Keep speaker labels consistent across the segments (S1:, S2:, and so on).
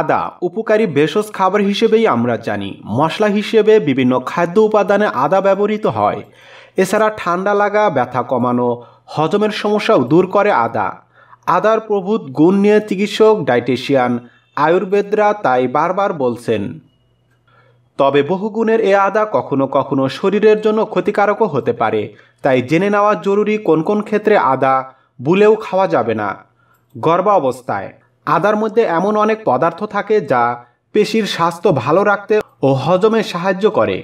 S1: আদা উপকারী ভেষজ খাবার হিসেবেই আমরা জানি মশলা হিসেবে বিভিন্ন খাদ্য উপাদানে আদা ব্যবহৃত হয় এছাড়া ঠান্ডা লাগা ব্যথা কমানো হজমের সমস্যাও দূর করে আদা আদার প্রভূত গুণ নিয়ে চিকিৎসক ডায়টেশিয়ান আয়ুর্বেদরা তাই বারবার বলছেন তবে বহুগুণের এ আদা কখনো কখনো শরীরের জন্য ক্ষতিকারকও হতে পারে তাই জেনে নেওয়া জরুরি কোন কোন ক্ষেত্রে আদা বুলেও খাওয়া যাবে না গর্ভাবস্থায় আদার মধ্যে এমন অনেক পদার্থ থাকে যা পেশির স্বাস্থ্য ভালো রাখতে ও হজমে সাহায্য করে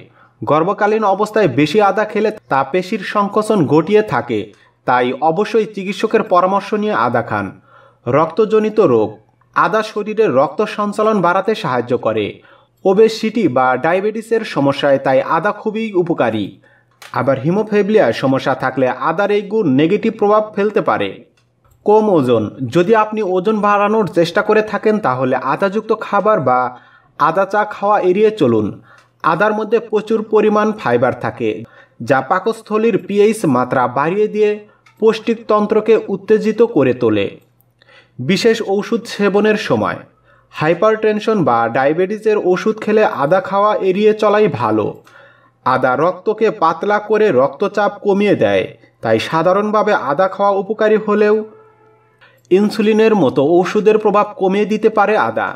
S1: গর্ভকালীন অবস্থায় বেশি আদা খেলে তা পেশির সংকোচন ঘটিয়ে থাকে তাই অবশ্যই চিকিৎসকের পরামর্শ নিয়ে আদা খান রক্তজনিত রোগ আদা শরীরে রক্ত সঞ্চালন বাড়াতে সাহায্য করে ওবেসিটি বা ডায়াবেটিসের সমস্যায় তাই আদা খুবই উপকারী আবার হিমোফেবলিয়ার সমস্যা থাকলে আদার এই গুণ নেগেটিভ প্রভাব ফেলতে পারে কম ওজন যদি আপনি ওজন বাড়ানোর চেষ্টা করে থাকেন তাহলে আদাযুক্ত খাবার বা আদা চা খাওয়া এড়িয়ে চলুন আদার মধ্যে প্রচুর পরিমাণ ফাইবার থাকে যা পাকস্থলীর পিএইচ মাত্রা বাড়িয়ে দিয়ে তন্ত্রকে উত্তেজিত করে তোলে বিশেষ ঔষধ সেবনের সময় হাইপারটেনশন বা ডায়াবেটিসের ওষুধ খেলে আদা খাওয়া এড়িয়ে চলাই ভালো আদা রক্তকে পাতলা করে রক্তচাপ কমিয়ে দেয় তাই সাধারণভাবে আদা খাওয়া উপকারী হলেও ইনসুলিনের মতো ওষুধের প্রভাব কমিয়ে দিতে পারে আদা